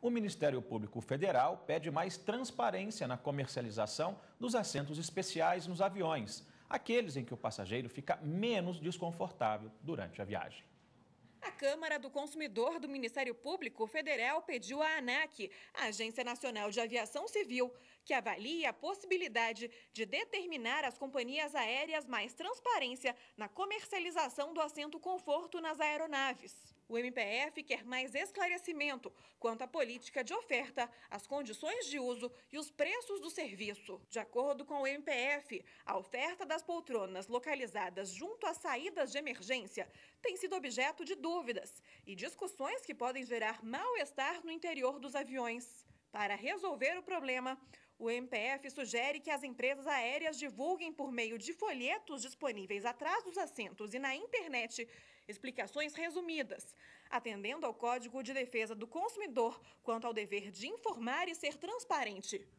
o Ministério Público Federal pede mais transparência na comercialização dos assentos especiais nos aviões, aqueles em que o passageiro fica menos desconfortável durante a viagem. Câmara do Consumidor do Ministério Público Federal pediu à ANAC, a Agência Nacional de Aviação Civil, que avalie a possibilidade de determinar às companhias aéreas mais transparência na comercialização do assento conforto nas aeronaves. O MPF quer mais esclarecimento quanto à política de oferta, as condições de uso e os preços do serviço. De acordo com o MPF, a oferta das poltronas localizadas junto às saídas de emergência tem sido objeto de dúvida dúvidas e discussões que podem gerar mal-estar no interior dos aviões. Para resolver o problema, o MPF sugere que as empresas aéreas divulguem por meio de folhetos disponíveis atrás dos assentos e na internet explicações resumidas, atendendo ao Código de Defesa do Consumidor quanto ao dever de informar e ser transparente.